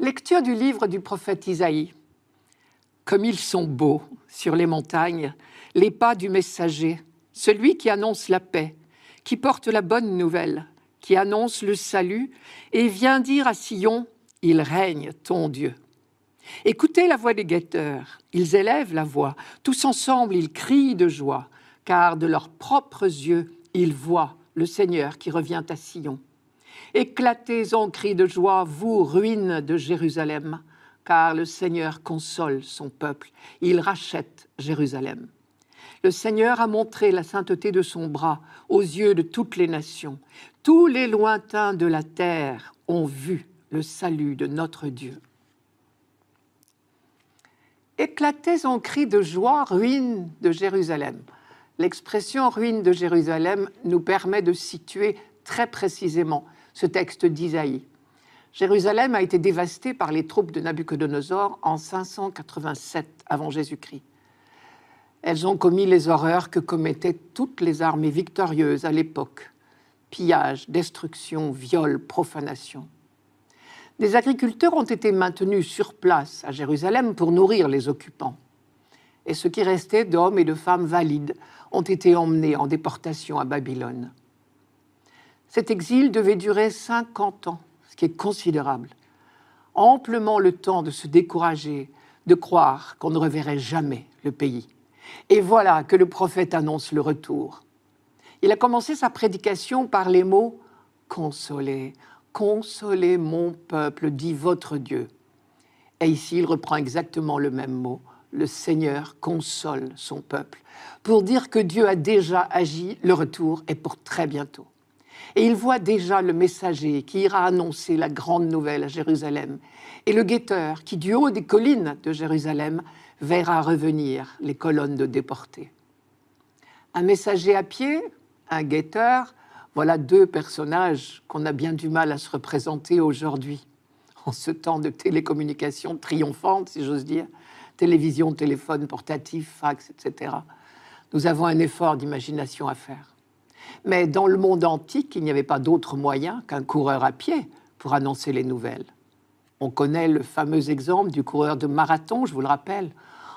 Lecture du livre du prophète Isaïe. Comme ils sont beaux sur les montagnes, les pas du messager, celui qui annonce la paix, qui porte la bonne nouvelle, qui annonce le salut, et vient dire à Sion, Il règne ton Dieu. Écoutez la voix des guetteurs, ils élèvent la voix, tous ensemble ils crient de joie, car de leurs propres yeux ils voient le Seigneur qui revient à Sion. Éclatez en cris de joie, vous, ruines de Jérusalem, car le Seigneur console son peuple, il rachète Jérusalem. Le Seigneur a montré la sainteté de son bras aux yeux de toutes les nations. Tous les lointains de la terre ont vu le salut de notre Dieu. Éclatez en cris de joie, ruines de Jérusalem. L'expression ruine de Jérusalem nous permet de situer très précisément ce texte d'Isaïe. Jérusalem a été dévastée par les troupes de Nabuchodonosor en 587 avant Jésus-Christ. Elles ont commis les horreurs que commettaient toutes les armées victorieuses à l'époque pillage, destruction, viol, profanation. Des agriculteurs ont été maintenus sur place à Jérusalem pour nourrir les occupants. Et ce qui restait d'hommes et de femmes valides ont été emmenés en déportation à Babylone. Cet exil devait durer 50 ans, ce qui est considérable. Amplement le temps de se décourager, de croire qu'on ne reverrait jamais le pays. Et voilà que le prophète annonce le retour. Il a commencé sa prédication par les mots Consolez, consolez mon peuple, dit votre Dieu. Et ici, il reprend exactement le même mot. Le Seigneur console son peuple pour dire que Dieu a déjà agi, le retour est pour très bientôt. Et il voit déjà le messager qui ira annoncer la grande nouvelle à Jérusalem, et le guetteur qui, du haut des collines de Jérusalem, verra revenir les colonnes de déportés. Un messager à pied, un guetteur, voilà deux personnages qu'on a bien du mal à se représenter aujourd'hui, en ce temps de télécommunication triomphante, si j'ose dire, télévision, téléphone, portatif, fax, etc. Nous avons un effort d'imagination à faire. Mais dans le monde antique, il n'y avait pas d'autre moyen qu'un coureur à pied pour annoncer les nouvelles. On connaît le fameux exemple du coureur de marathon, je vous le rappelle.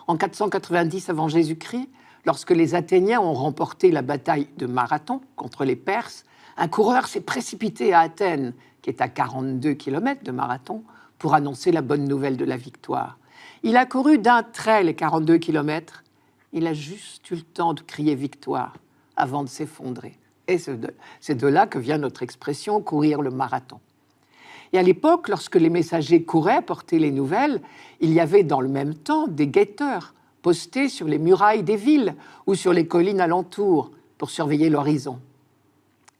En 490 avant Jésus-Christ, lorsque les Athéniens ont remporté la bataille de Marathon contre les Perses, un coureur s'est précipité à Athènes, qui est à 42 km de Marathon, pour annoncer la bonne nouvelle de la victoire. Il a couru d'un trait les 42 km. Il a juste eu le temps de crier victoire avant de s'effondrer. Et c'est de, là que vient notre expression courir le marathon. Et à l'époque, lorsque les messagers couraient porter les nouvelles, il y avait dans le même temps des guetteurs postés sur les murailles des villes ou sur les collines alentour pour surveiller l'horizon.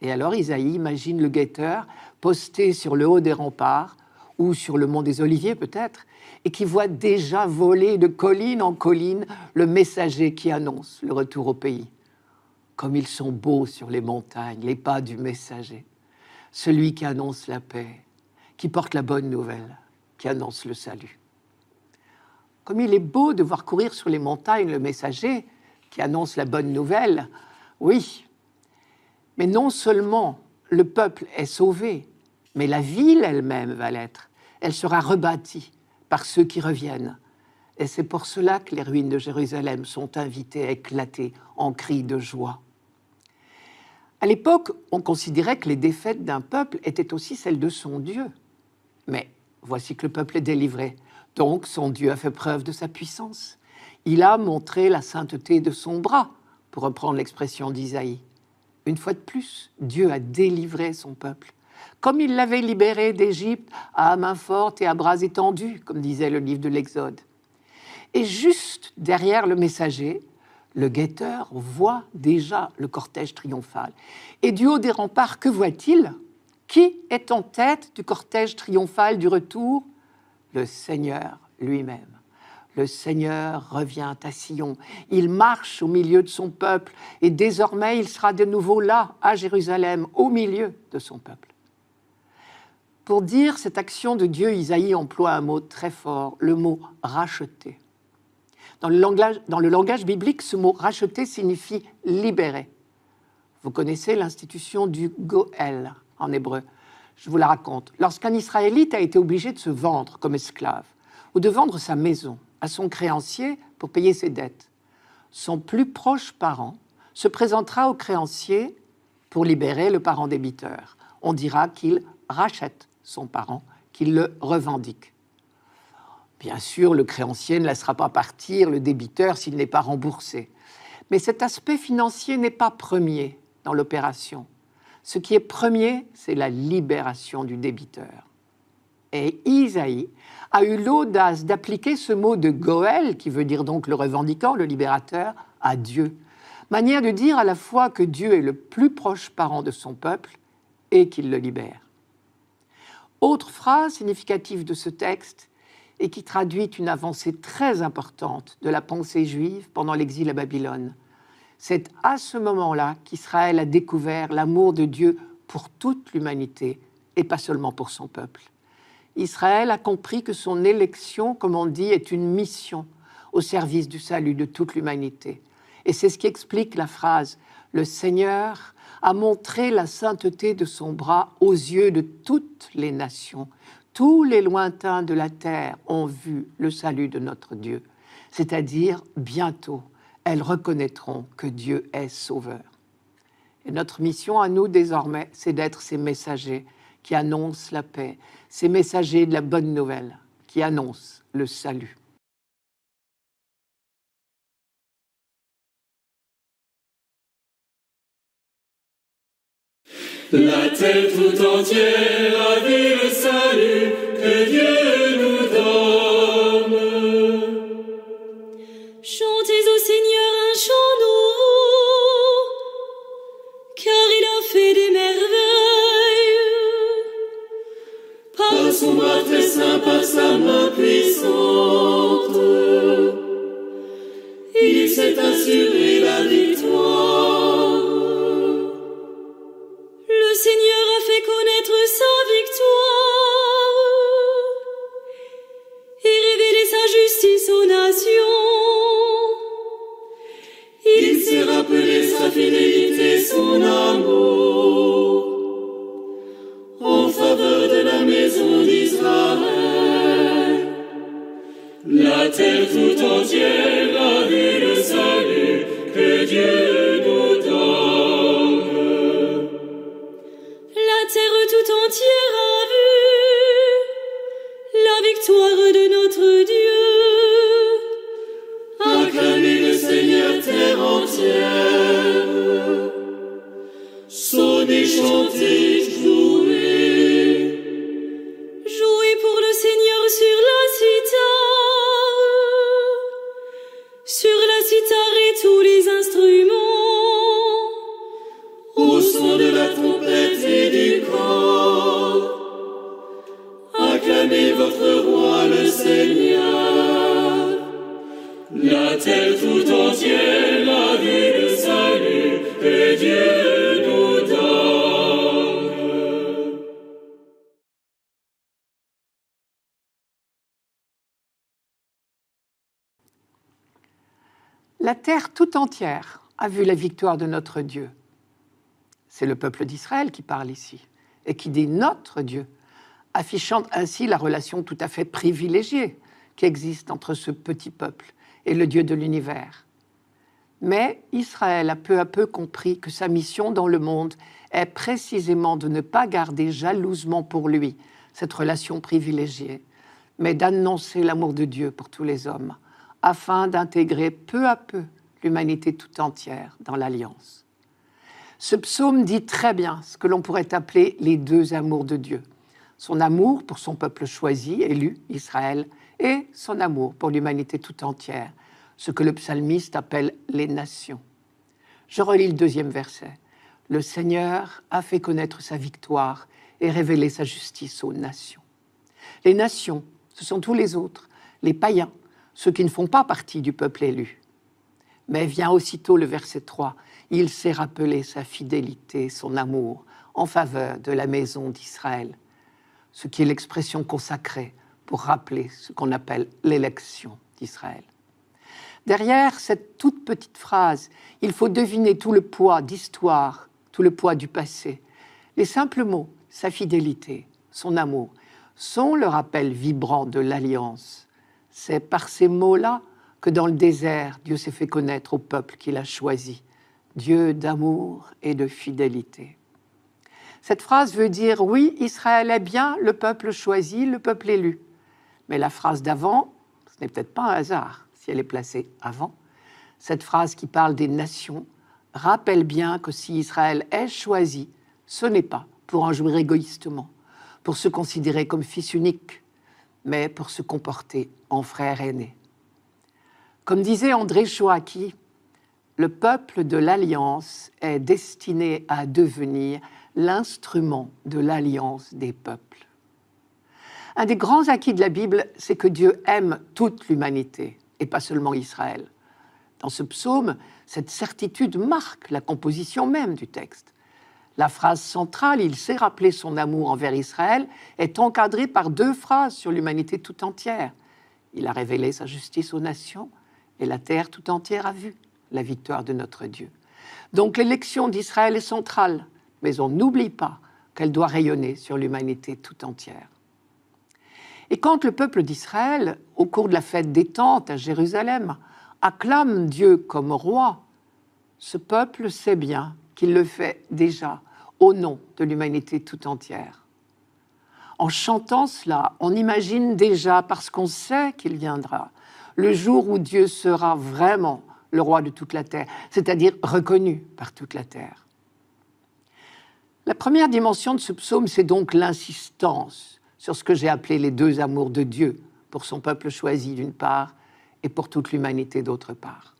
Et alors Isaïe imagine le guetteur posté sur le haut des remparts ou sur le mont des Oliviers peut-être, et qui voit déjà voler de colline en colline le messager qui annonce le retour au pays comme ils sont beaux sur les montagnes, les pas du messager, celui qui annonce la paix, qui porte la bonne nouvelle, qui annonce le salut. Comme il est beau de voir courir sur les montagnes le messager qui annonce la bonne nouvelle, oui, mais non seulement le peuple est sauvé, mais la ville elle-même va l'être. Elle sera rebâtie par ceux qui reviennent. Et c'est pour cela que les ruines de Jérusalem sont invitées à éclater en cris de joie. À l'époque, on considérait que les défaites d'un peuple étaient aussi celles de son Dieu. Mais voici que le peuple est délivré. Donc son Dieu a fait preuve de sa puissance. Il a montré la sainteté de son bras, pour reprendre l'expression d'Isaïe. Une fois de plus, Dieu a délivré son peuple, comme il l'avait libéré d'Égypte à main forte et à bras étendus, comme disait le livre de l'Exode. Et juste derrière le messager, le guetteur voit déjà le cortège triomphal. Et du haut des remparts, que voit-il Qui est en tête du cortège triomphal du retour Le Seigneur lui-même. Le Seigneur revient à Sion. Il marche au milieu de son peuple et désormais il sera de nouveau là, à Jérusalem, au milieu de son peuple. Pour dire cette action de Dieu, Isaïe emploie un mot très fort, le mot racheté. Dans le, langage, biblique, ce mot racheter signifie libérer. Vous connaissez l'institution du Goel en hébreu. Je vous la raconte. Lorsqu'un Israélite a été obligé de se vendre comme esclave, ou de vendre sa maison à son créancier pour payer ses dettes, son plus proche parent se présentera au créancier pour libérer le parent débiteur. On dira qu'il rachète son parent, qu'il le revendique. Bien sûr, le créancier ne laissera pas partir le débiteur s'il n'est pas remboursé. Mais cet aspect financier n'est pas premier dans l'opération. Ce qui est premier, c'est la libération du débiteur. Et Isaïe a eu l'audace d'appliquer ce mot de Goël, qui veut dire donc le revendiquant, le libérateur, à Dieu. Manière de dire à la fois que Dieu est le plus proche parent de son peuple et qu'il le libère. Autre phrase significative de ce texte, et qui traduit une avancée très importante de la pensée juive pendant l'exil à Babylone. C'est à ce moment-là qu'Israël a découvert l'amour de Dieu pour toute l'humanité et pas seulement pour son peuple. Israël a compris que son élection, comme on dit, est une mission au service du salut de toute l'humanité. Et c'est ce qui explique la phrase Le Seigneur a montré la sainteté de son bras aux yeux de toutes les nations, tous les lointains de la terre ont vu le salut de notre Dieu, c'est-à-dire bientôt elles reconnaîtront que Dieu est sauveur. Et notre mission à nous désormais, c'est d'être ces messagers qui annoncent la paix, ces messagers de la bonne nouvelle, qui annoncent le salut. La terre tout entière a vu le salut que Dieu nous donne. Chantez au Seigneur un chant nouveau, car il a fait des merveilles. Par son bras très saint, par sa main puissante, il s'est assuré la victoire. La terre tout entière a vu la victoire de notre Dieu. C'est le peuple d'Israël qui parle ici et qui dit notre Dieu, affichant ainsi la relation tout à fait privilégiée qui existe entre ce petit peuple et le Dieu de l'univers. Mais Israël a peu à peu compris que sa mission dans le monde est précisément de ne pas garder jalousement pour lui cette relation privilégiée, mais d'annoncer l'amour de Dieu pour tous les hommes afin d'intégrer peu à peu l'humanité tout entière dans l'alliance. Ce psaume dit très bien ce que l'on pourrait appeler les deux amours de Dieu. Son amour pour son peuple choisi, élu, Israël, et son amour pour l'humanité tout entière, ce que le psalmiste appelle les nations. Je relis le deuxième verset. Le Seigneur a fait connaître sa victoire et révélé sa justice aux nations. Les nations, ce sont tous les autres, les païens, ceux qui ne font pas partie du peuple élu. Mais vient aussitôt le verset 3. Il s'est rappelé sa fidélité, son amour en faveur de la maison d'Israël, ce qui est l'expression consacrée pour rappeler ce qu'on appelle l'élection d'Israël. Derrière cette toute petite phrase, il faut deviner tout le poids d'histoire, tout le poids du passé. Les simples mots, sa fidélité, son amour, sont le rappel vibrant de l'alliance c'est par ces mots-là que dans le désert, Dieu s'est fait connaître au peuple qu'il a choisi, Dieu d'amour et de fidélité. Cette phrase veut dire oui, Israël est bien le peuple choisi, le peuple élu. Mais la phrase d'avant, ce n'est peut-être pas un hasard si elle est placée avant. Cette phrase qui parle des nations rappelle bien que si Israël est choisi, ce n'est pas pour en jouir égoïstement, pour se considérer comme fils unique, mais pour se comporter en frère aîné. Comme disait André Choaqui, « le peuple de l'Alliance est destiné à devenir l'instrument de l'Alliance des peuples. Un des grands acquis de la Bible, c'est que Dieu aime toute l'humanité, et pas seulement Israël. Dans ce psaume, cette certitude marque la composition même du texte. La phrase centrale, il sait rappeler son amour envers Israël, est encadrée par deux phrases sur l'humanité tout entière. Il a révélé sa justice aux nations et la terre tout entière a vu la victoire de notre Dieu. Donc l'élection d'Israël est centrale, mais on n'oublie pas qu'elle doit rayonner sur l'humanité tout entière. Et quand le peuple d'Israël, au cours de la fête des tentes à Jérusalem, acclame Dieu comme roi, ce peuple sait bien qu'il le fait déjà au nom de l'humanité tout entière. En chantant cela, on imagine déjà, parce qu'on sait qu'il viendra, le jour où Dieu sera vraiment le roi de toute la terre, c'est-à-dire reconnu par toute la terre. La première dimension de ce psaume, c'est donc l'insistance sur ce que j'ai appelé les deux amours de Dieu, pour son peuple choisi d'une part et pour toute l'humanité d'autre part.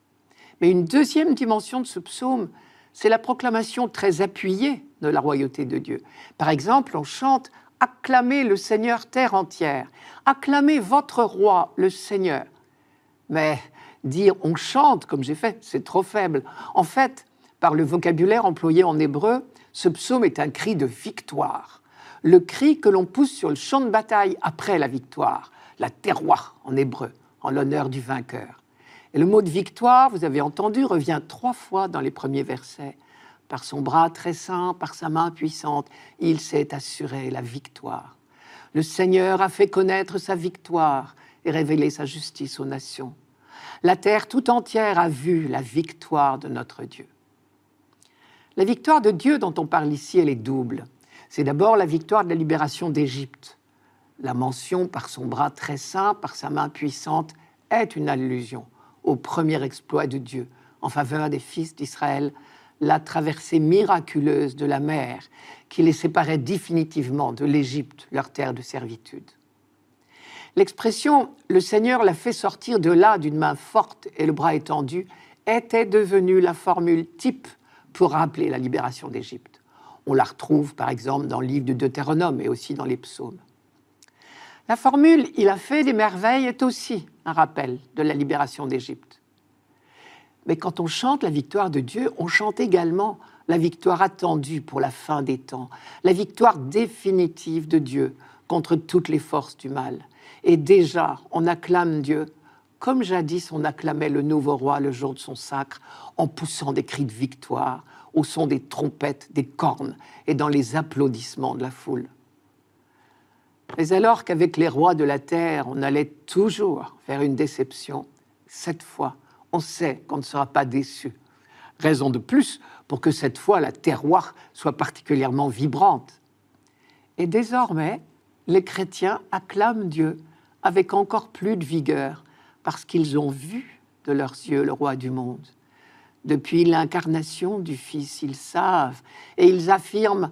Mais une deuxième dimension de ce psaume, c'est la proclamation très appuyée de la royauté de Dieu. Par exemple, on chante Acclamez le Seigneur terre entière, acclamez votre roi, le Seigneur. Mais dire on chante comme j'ai fait, c'est trop faible. En fait, par le vocabulaire employé en hébreu, ce psaume est un cri de victoire. Le cri que l'on pousse sur le champ de bataille après la victoire, la terroir en hébreu, en l'honneur du vainqueur. Et le mot de victoire, vous avez entendu, revient trois fois dans les premiers versets. Par son bras très saint, par sa main puissante, il s'est assuré la victoire. Le Seigneur a fait connaître sa victoire et révélé sa justice aux nations. La terre tout entière a vu la victoire de notre Dieu. La victoire de Dieu dont on parle ici, elle est double. C'est d'abord la victoire de la libération d'Égypte. La mention par son bras très saint, par sa main puissante, est une allusion au premier exploit de Dieu en faveur des fils d'Israël la traversée miraculeuse de la mer qui les séparait définitivement de l'Égypte, leur terre de servitude. L'expression Le Seigneur l'a fait sortir de là d'une main forte et le bras étendu était devenue la formule type pour rappeler la libération d'Égypte. On la retrouve par exemple dans le livre de Deutéronome et aussi dans les psaumes. La formule Il a fait des merveilles est aussi un rappel de la libération d'Égypte. Mais quand on chante la victoire de Dieu, on chante également la victoire attendue pour la fin des temps, la victoire définitive de Dieu contre toutes les forces du mal. Et déjà, on acclame Dieu comme jadis on acclamait le nouveau roi le jour de son sacre, en poussant des cris de victoire au son des trompettes, des cornes et dans les applaudissements de la foule. Mais alors qu'avec les rois de la terre, on allait toujours vers une déception, cette fois, on sait qu'on ne sera pas déçu. Raison de plus pour que cette fois la terroir soit particulièrement vibrante. Et désormais, les chrétiens acclament Dieu avec encore plus de vigueur, parce qu'ils ont vu de leurs yeux le roi du monde. Depuis l'incarnation du Fils, ils savent et ils affirment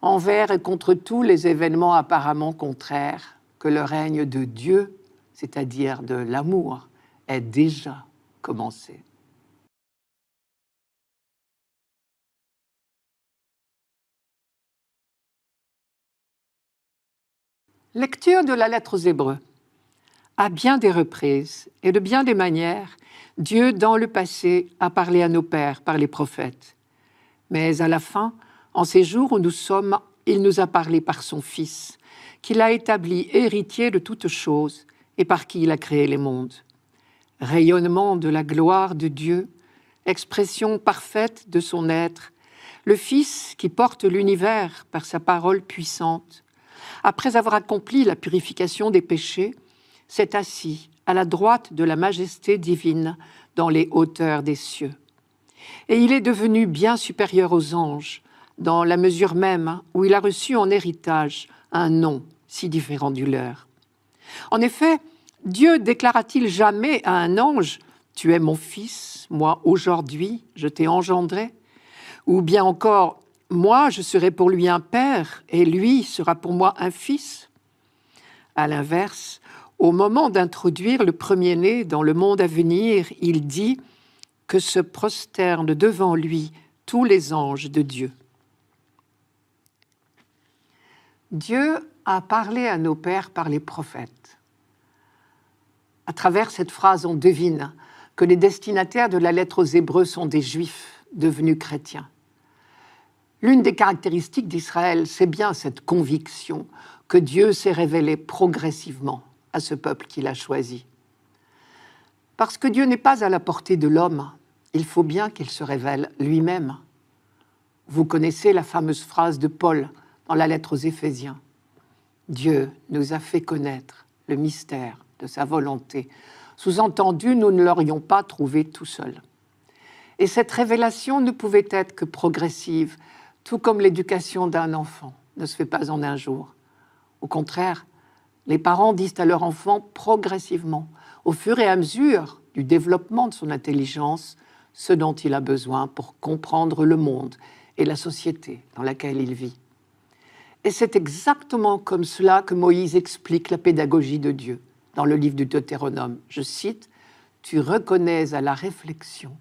envers et contre tous les événements apparemment contraires que le règne de Dieu, c'est-à-dire de l'amour, est déjà commencer Lecture de la lettre aux Hébreux. À bien des reprises et de bien des manières, Dieu, dans le passé, a parlé à nos pères par les prophètes. Mais à la fin, en ces jours où nous sommes, il nous a parlé par son Fils, qu'il a établi héritier de toutes choses et par qui il a créé les mondes rayonnement de la gloire de Dieu, expression parfaite de son être, le Fils qui porte l'univers par sa parole puissante, après avoir accompli la purification des péchés, s'est assis à la droite de la majesté divine dans les hauteurs des cieux. Et il est devenu bien supérieur aux anges, dans la mesure même où il a reçu en héritage un nom si différent du leur. En effet, Dieu déclara-t-il jamais à un ange Tu es mon fils, moi aujourd'hui je t'ai engendré Ou bien encore Moi je serai pour lui un père et lui sera pour moi un fils À l'inverse, au moment d'introduire le premier-né dans le monde à venir, il dit que se prosternent devant lui tous les anges de Dieu. Dieu a parlé à nos pères par les prophètes. À travers cette phrase, on devine que les destinataires de la lettre aux Hébreux sont des Juifs devenus chrétiens. L'une des caractéristiques d'Israël, c'est bien cette conviction que Dieu s'est révélé progressivement à ce peuple qu'il a choisi. Parce que Dieu n'est pas à la portée de l'homme, il faut bien qu'il se révèle lui-même. Vous connaissez la fameuse phrase de Paul dans la lettre aux Éphésiens. Dieu nous a fait connaître le mystère de sa volonté. Sous-entendu, nous ne l'aurions pas trouvé tout seul. Et cette révélation ne pouvait être que progressive, tout comme l'éducation d'un enfant ne se fait pas en un jour. Au contraire, les parents disent à leur enfant progressivement, au fur et à mesure du développement de son intelligence, ce dont il a besoin pour comprendre le monde et la société dans laquelle il vit. Et c'est exactement comme cela que Moïse explique la pédagogie de Dieu dans le livre du Deutéronome. Je cite Tu reconnais à la réflexion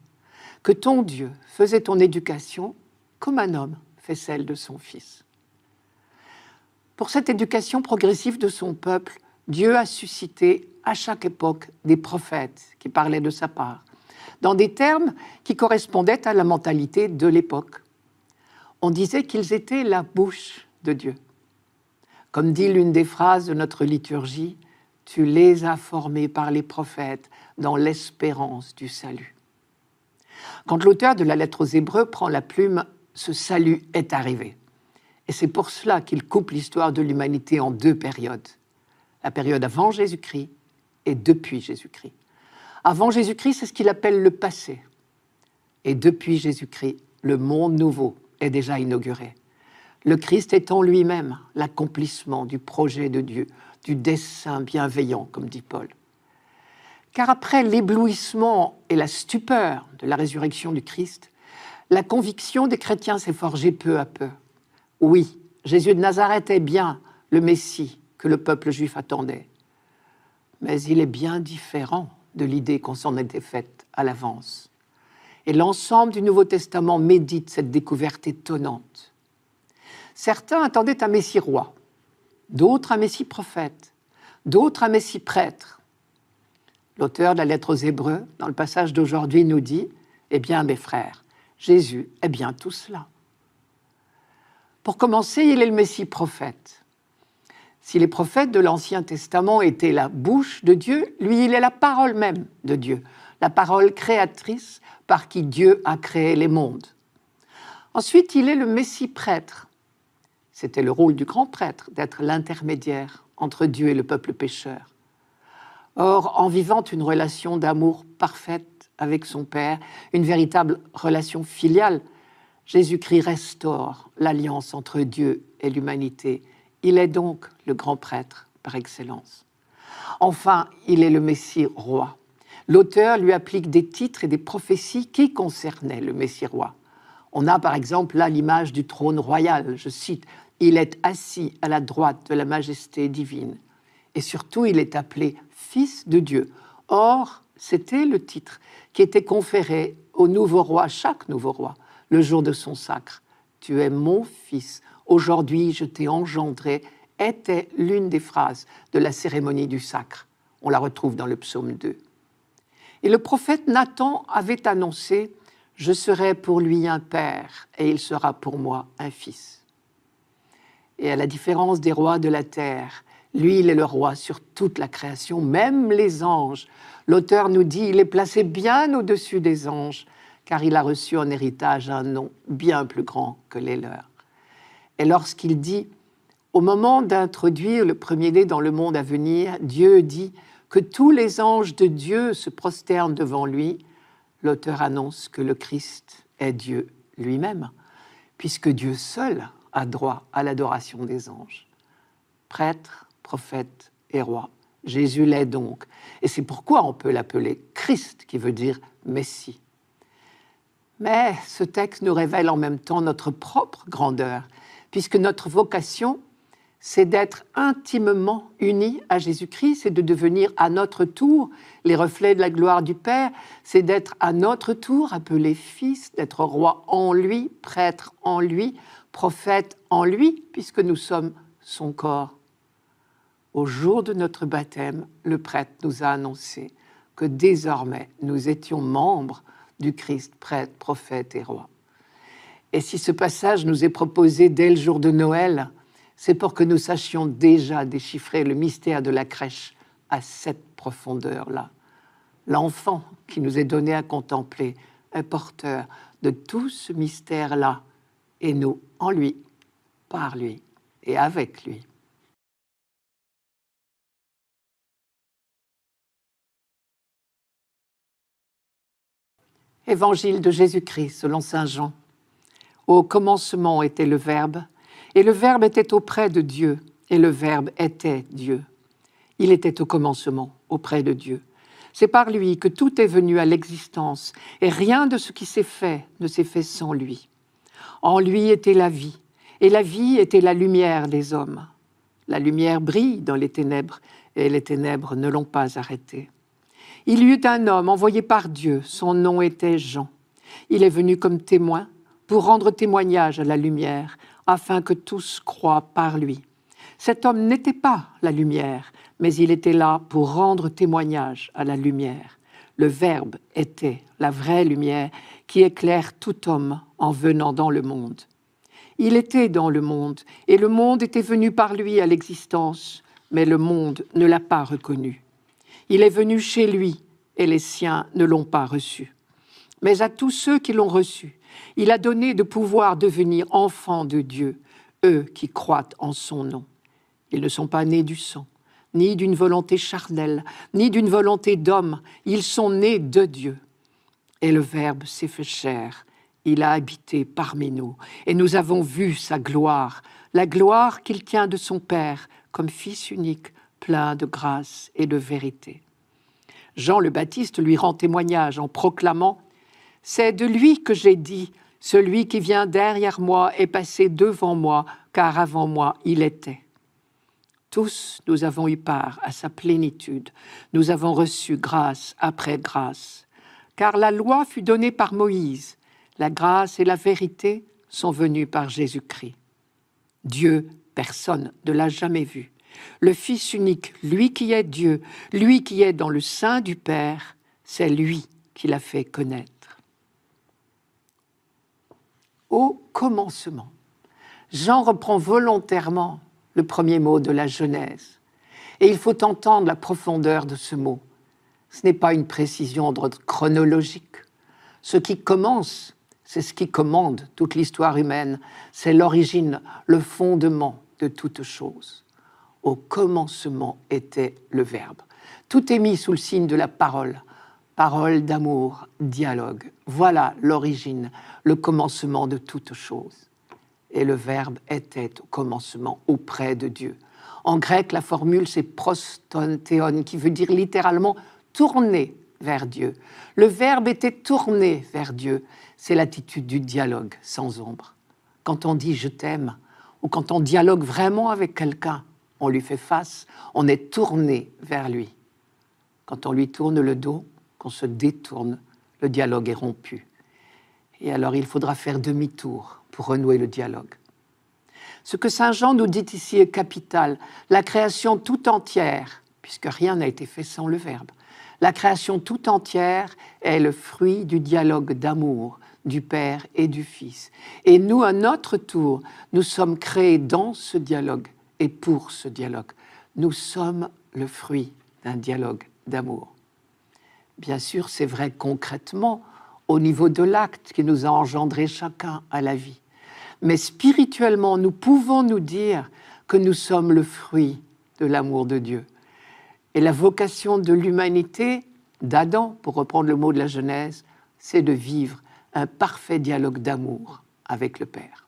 que ton Dieu faisait ton éducation comme un homme fait celle de son fils. Pour cette éducation progressive de son peuple, Dieu a suscité à chaque époque des prophètes qui parlaient de sa part, dans des termes qui correspondaient à la mentalité de l'époque. On disait qu'ils étaient la bouche de Dieu. Comme dit l'une des phrases de notre liturgie, tu les as formés par les prophètes dans l'espérance du salut. Quand l'auteur de la lettre aux Hébreux prend la plume, ce salut est arrivé. Et c'est pour cela qu'il coupe l'histoire de l'humanité en deux périodes. La période avant Jésus-Christ et depuis Jésus-Christ. Avant Jésus-Christ, c'est ce qu'il appelle le passé. Et depuis Jésus-Christ, le monde nouveau est déjà inauguré. Le Christ est en lui-même l'accomplissement du projet de Dieu, du dessein bienveillant, comme dit Paul. Car après l'éblouissement et la stupeur de la résurrection du Christ, la conviction des chrétiens s'est forgée peu à peu. Oui, Jésus de Nazareth est bien le Messie que le peuple juif attendait. Mais il est bien différent de l'idée qu'on s'en était faite à l'avance. Et l'ensemble du Nouveau Testament médite cette découverte étonnante. Certains attendaient un Messie roi, d'autres un Messie prophète, d'autres un Messie prêtre. L'auteur de la lettre aux Hébreux, dans le passage d'aujourd'hui, nous dit Eh bien, mes frères, Jésus est bien tout cela. Pour commencer, il est le Messie prophète. Si les prophètes de l'Ancien Testament étaient la bouche de Dieu, lui, il est la parole même de Dieu, la parole créatrice par qui Dieu a créé les mondes. Ensuite, il est le Messie prêtre. C'était le rôle du grand prêtre d'être l'intermédiaire entre Dieu et le peuple pécheur. Or, en vivant une relation d'amour parfaite avec son Père, une véritable relation filiale, Jésus-Christ restaure l'alliance entre Dieu et l'humanité. Il est donc le grand prêtre par excellence. Enfin, il est le Messie roi. L'auteur lui applique des titres et des prophéties qui concernaient le Messie roi. On a par exemple là l'image du trône royal. Je cite il est assis à la droite de la majesté divine. Et surtout, il est appelé Fils de Dieu. Or, c'était le titre qui était conféré au nouveau roi, chaque nouveau roi, le jour de son sacre. Tu es mon fils, aujourd'hui je t'ai engendré, était l'une des phrases de la cérémonie du sacre. On la retrouve dans le psaume 2. Et le prophète Nathan avait annoncé, Je serai pour lui un père, et il sera pour moi un fils et à la différence des rois de la terre. Lui, il est le roi sur toute la création, même les anges. L'auteur nous dit, il est placé bien au-dessus des anges, car il a reçu en héritage un nom bien plus grand que les leurs. Et lorsqu'il dit, au moment d'introduire le premier-né dans le monde à venir, Dieu dit que tous les anges de Dieu se prosternent devant lui, l'auteur annonce que le Christ est Dieu lui-même, puisque Dieu seul a droit à l'adoration des anges. Prêtre, prophète et roi. Jésus l'est donc. Et c'est pourquoi on peut l'appeler Christ, qui veut dire Messie. Mais ce texte nous révèle en même temps notre propre grandeur, puisque notre vocation, c'est d'être intimement unis à Jésus-Christ, c'est de devenir à notre tour les reflets de la gloire du Père, c'est d'être à notre tour appelé « fils, d'être roi en lui, prêtre en lui, prophète en lui, puisque nous sommes son corps. Au jour de notre baptême, le prêtre nous a annoncé que désormais nous étions membres du Christ, prêtre, prophète et roi. Et si ce passage nous est proposé dès le jour de Noël, c'est pour que nous sachions déjà déchiffrer le mystère de la crèche à cette profondeur-là. L'enfant qui nous est donné à contempler est porteur de tout ce mystère-là et nous en lui, par lui et avec lui. Évangile de Jésus-Christ selon Saint Jean. Au commencement était le Verbe, et le Verbe était auprès de Dieu, et le Verbe était Dieu. Il était au commencement, auprès de Dieu. C'est par lui que tout est venu à l'existence, et rien de ce qui s'est fait ne s'est fait sans lui. En lui était la vie, et la vie était la lumière des hommes. La lumière brille dans les ténèbres, et les ténèbres ne l'ont pas arrêtée. Il y eut un homme envoyé par Dieu, son nom était Jean. Il est venu comme témoin pour rendre témoignage à la lumière, afin que tous croient par lui. Cet homme n'était pas la lumière, mais il était là pour rendre témoignage à la lumière. Le Verbe était la vraie lumière, qui éclaire tout homme en venant dans le monde. Il était dans le monde, et le monde était venu par lui à l'existence, mais le monde ne l'a pas reconnu. Il est venu chez lui, et les siens ne l'ont pas reçu. Mais à tous ceux qui l'ont reçu, il a donné de pouvoir devenir enfants de Dieu, eux qui croient en son nom. Ils ne sont pas nés du sang, ni d'une volonté charnelle, ni d'une volonté d'homme, ils sont nés de Dieu. Et le Verbe s'est fait chair. Il a habité parmi nous. Et nous avons vu sa gloire, la gloire qu'il tient de son Père, comme Fils unique, plein de grâce et de vérité. Jean le Baptiste lui rend témoignage en proclamant C'est de lui que j'ai dit, celui qui vient derrière moi est passé devant moi, car avant moi il était. Tous nous avons eu part à sa plénitude, nous avons reçu grâce après grâce car la loi fut donnée par Moïse, la grâce et la vérité sont venues par Jésus-Christ. Dieu, personne ne l'a jamais vu. Le Fils unique, lui qui est Dieu, lui qui est dans le sein du Père, c'est lui qui l'a fait connaître. Au commencement, Jean reprend volontairement le premier mot de la Genèse. Et il faut entendre la profondeur de ce mot. Ce n'est pas une précision d'ordre chronologique. Ce qui commence, c'est ce qui commande toute l'histoire humaine. C'est l'origine, le fondement de toute chose. Au commencement était le Verbe. Tout est mis sous le signe de la parole. Parole d'amour, dialogue. Voilà l'origine, le commencement de toute chose. Et le Verbe était au commencement auprès de Dieu. En grec, la formule, c'est prostontéon, qui veut dire littéralement tourné vers Dieu. Le Verbe était tourné vers Dieu. C'est l'attitude du dialogue sans ombre. Quand on dit je t'aime, ou quand on dialogue vraiment avec quelqu'un, on lui fait face, on est tourné vers lui. Quand on lui tourne le dos, qu'on se détourne, le dialogue est rompu. Et alors il faudra faire demi-tour pour renouer le dialogue. Ce que Saint Jean nous dit ici est capital. La création tout entière, puisque rien n'a été fait sans le Verbe, la création tout entière est le fruit du dialogue d'amour du Père et du Fils. Et nous, à notre tour, nous sommes créés dans ce dialogue et pour ce dialogue. Nous sommes le fruit d'un dialogue d'amour. Bien sûr, c'est vrai concrètement au niveau de l'acte qui nous a engendré chacun à la vie. Mais spirituellement, nous pouvons nous dire que nous sommes le fruit de l'amour de Dieu. Et la vocation de l'humanité, d'Adam, pour reprendre le mot de la Genèse, c'est de vivre un parfait dialogue d'amour avec le Père.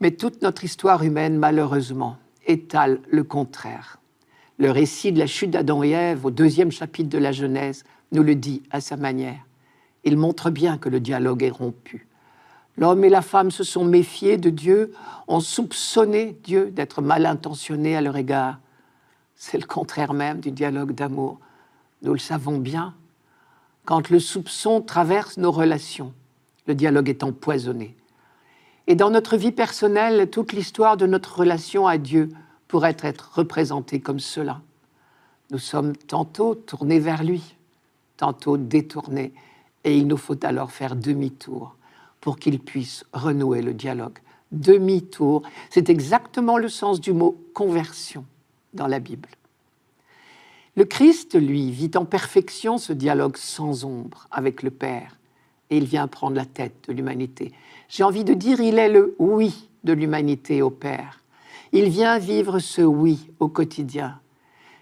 Mais toute notre histoire humaine, malheureusement, étale le contraire. Le récit de la chute d'Adam et Ève au deuxième chapitre de la Genèse nous le dit à sa manière. Il montre bien que le dialogue est rompu. L'homme et la femme se sont méfiés de Dieu, ont soupçonné Dieu d'être mal intentionné à leur égard, c'est le contraire même du dialogue d'amour. Nous le savons bien. Quand le soupçon traverse nos relations, le dialogue est empoisonné. Et dans notre vie personnelle, toute l'histoire de notre relation à Dieu pourrait être représentée comme cela. Nous sommes tantôt tournés vers lui, tantôt détournés, et il nous faut alors faire demi-tour pour qu'il puisse renouer le dialogue. Demi-tour, c'est exactement le sens du mot conversion dans la Bible. Le Christ, lui, vit en perfection ce dialogue sans ombre avec le Père, et il vient prendre la tête de l'humanité. J'ai envie de dire, il est le oui de l'humanité au Père. Il vient vivre ce oui au quotidien.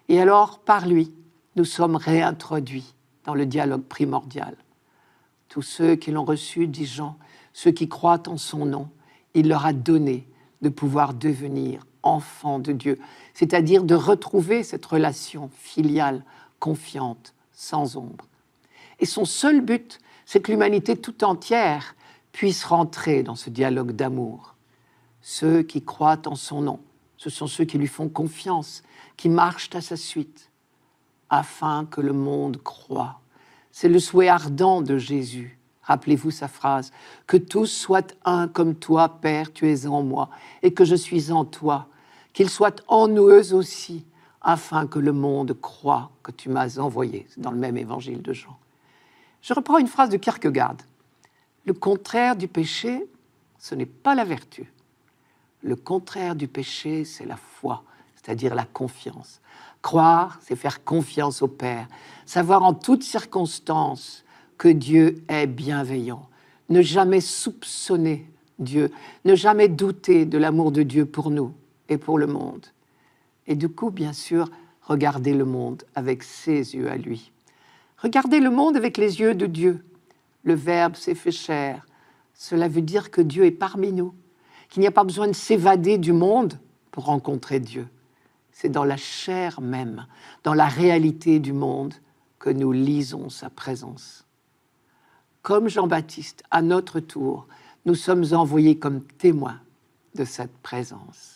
Et alors, par lui, nous sommes réintroduits dans le dialogue primordial. Tous ceux qui l'ont reçu, dit Jean, ceux qui croient en son nom, il leur a donné de pouvoir devenir enfant de Dieu, c'est-à-dire de retrouver cette relation filiale, confiante, sans ombre. Et son seul but, c'est que l'humanité tout entière puisse rentrer dans ce dialogue d'amour. Ceux qui croient en son nom, ce sont ceux qui lui font confiance, qui marchent à sa suite, afin que le monde croit. C'est le souhait ardent de Jésus. Rappelez-vous sa phrase, que tous soient un comme toi, Père, tu es en moi, et que je suis en toi, qu'il soit en nous aussi, afin que le monde croit que tu m'as envoyé. C'est dans le même évangile de Jean. Je reprends une phrase de Kierkegaard. Le contraire du péché, ce n'est pas la vertu. Le contraire du péché, c'est la foi, c'est-à-dire la confiance. Croire, c'est faire confiance au Père, savoir en toutes circonstances que Dieu est bienveillant, ne jamais soupçonner Dieu, ne jamais douter de l'amour de Dieu pour nous, pour le monde. Et du coup, bien sûr, regarder le monde avec ses yeux à lui. Regarder le monde avec les yeux de Dieu. Le Verbe s'est fait chair. Cela veut dire que Dieu est parmi nous, qu'il n'y a pas besoin de s'évader du monde pour rencontrer Dieu. C'est dans la chair même, dans la réalité du monde, que nous lisons sa présence. Comme Jean-Baptiste, à notre tour, nous sommes envoyés comme témoins de cette présence.